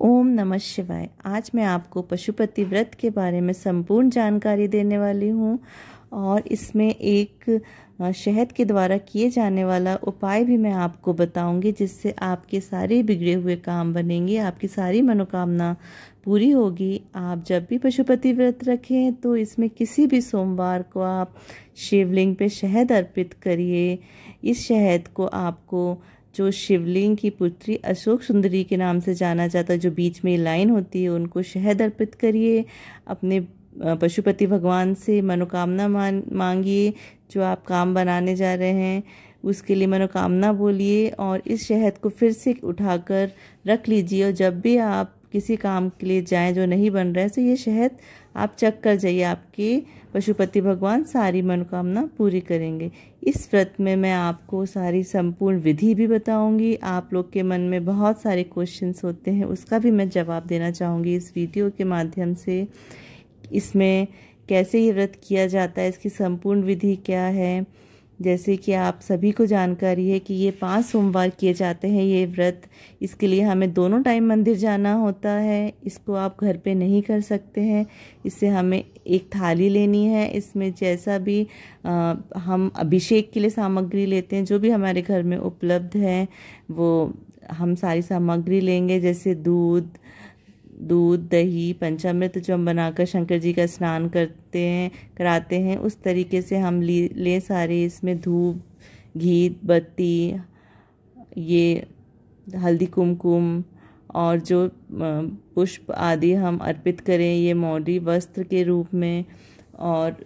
ओम नमः शिवाय आज मैं आपको पशुपति व्रत के बारे में संपूर्ण जानकारी देने वाली हूँ और इसमें एक शहद के द्वारा किए जाने वाला उपाय भी मैं आपको बताऊंगी जिससे आपके सारे बिगड़े हुए काम बनेंगे आपकी सारी मनोकामना पूरी होगी आप जब भी पशुपति व्रत रखें तो इसमें किसी भी सोमवार को आप शिवलिंग पे शहद अर्पित करिए इस शहद को आपको जो शिवलिंग की पुत्री अशोक सुंदरी के नाम से जाना जाता है जो बीच में लाइन होती है उनको शहद अर्पित करिए अपने पशुपति भगवान से मनोकामना मान मांगिए जो आप काम बनाने जा रहे हैं उसके लिए मनोकामना बोलिए और इस शहद को फिर से उठाकर रख लीजिए और जब भी आप किसी काम के लिए जाएं जो नहीं बन रहा है तो ये शहद आप चक कर जाइए आपके पशुपति भगवान सारी मनोकामना पूरी करेंगे इस व्रत में मैं आपको सारी संपूर्ण विधि भी बताऊंगी आप लोग के मन में बहुत सारे क्वेश्चंस होते हैं उसका भी मैं जवाब देना चाहूँगी इस वीडियो के माध्यम से इसमें कैसे ये व्रत किया जाता है इसकी संपूर्ण विधि क्या है जैसे कि आप सभी को जानकारी है कि ये पांच सोमवार किए जाते हैं ये व्रत इसके लिए हमें दोनों टाइम मंदिर जाना होता है इसको आप घर पे नहीं कर सकते हैं इससे हमें एक थाली लेनी है इसमें जैसा भी आ, हम अभिषेक के लिए सामग्री लेते हैं जो भी हमारे घर में उपलब्ध है वो हम सारी सामग्री लेंगे जैसे दूध दूध दही पंचामृत जो हम बनाकर शंकर जी का स्नान करते हैं कराते हैं उस तरीके से हम ले सारे इसमें धूप घी बत्ती ये हल्दी कुमकुम और जो पुष्प आदि हम अर्पित करें ये मौरी वस्त्र के रूप में और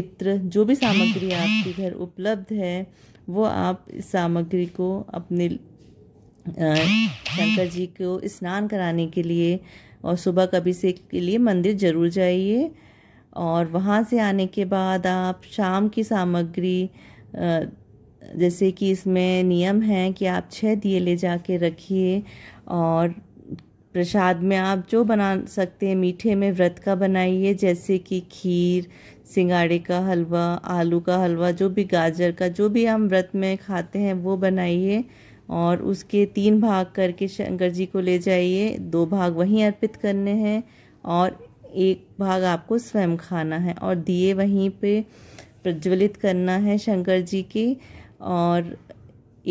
इत्र जो भी सामग्री आपके घर उपलब्ध है वो आप इस सामग्री को अपने शंकर जी को स्नान कराने के लिए और सुबह कभी से के लिए मंदिर ज़रूर जाइए और वहाँ से आने के बाद आप शाम की सामग्री जैसे कि इसमें नियम है कि आप छः दिए ले जा कर रखिए और प्रसाद में आप जो बना सकते हैं मीठे में व्रत का बनाइए जैसे कि खीर सिंगाड़े का हलवा आलू का हलवा जो भी गाजर का जो भी हम व्रत में खाते हैं वो बनाइए और उसके तीन भाग करके शंकर जी को ले जाइए दो भाग वहीं अर्पित करने हैं और एक भाग आपको स्वयं खाना है और दिए वहीं पे प्रज्वलित करना है शंकर जी के और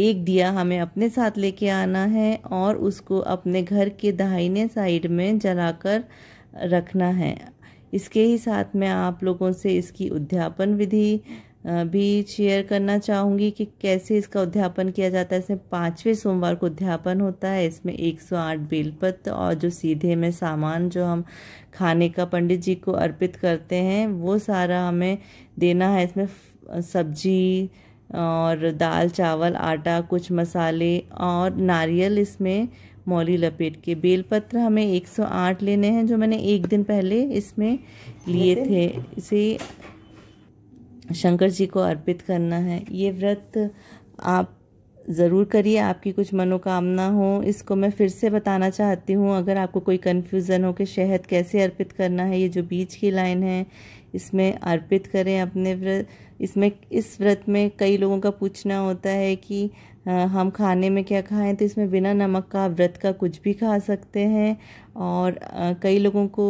एक दिया हमें अपने साथ लेके आना है और उसको अपने घर के दाहिने साइड में जलाकर रखना है इसके ही साथ में आप लोगों से इसकी उद्यापन विधि भी शेयर करना चाहूँगी कि कैसे इसका उद्यापन किया जाता है इसमें पाँचवें सोमवार को उद्यापन होता है इसमें 108 बेलपत्र और जो सीधे में सामान जो हम खाने का पंडित जी को अर्पित करते हैं वो सारा हमें देना है इसमें सब्जी और दाल चावल आटा कुछ मसाले और नारियल इसमें मौली लपेट के बेलपत्र हमें 108 लेने हैं जो मैंने एक दिन पहले इसमें लिए थे इसे शंकर जी को अर्पित करना है ये व्रत आप ज़रूर करिए आपकी कुछ मनोकामना हो इसको मैं फिर से बताना चाहती हूँ अगर आपको कोई कन्फ्यूज़न हो कि शहद कैसे अर्पित करना है ये जो बीच की लाइन है इसमें अर्पित करें अपने व्रत इसमें इस व्रत में कई लोगों का पूछना होता है कि हम खाने में क्या खाएं तो इसमें बिना नमक का व्रत का कुछ भी खा सकते हैं और कई लोगों को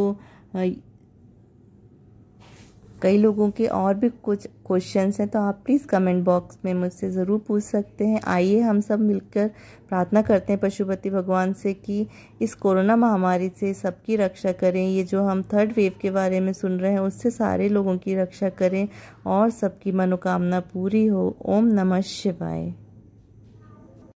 कई लोगों के और भी कुछ क्वेश्चंस हैं तो आप प्लीज़ कमेंट बॉक्स में मुझसे ज़रूर पूछ सकते हैं आइए हम सब मिलकर प्रार्थना करते हैं पशुपति भगवान से कि इस कोरोना महामारी से सबकी रक्षा करें ये जो हम थर्ड वेव के बारे में सुन रहे हैं उससे सारे लोगों की रक्षा करें और सबकी मनोकामना पूरी हो ओम नमः शिवाय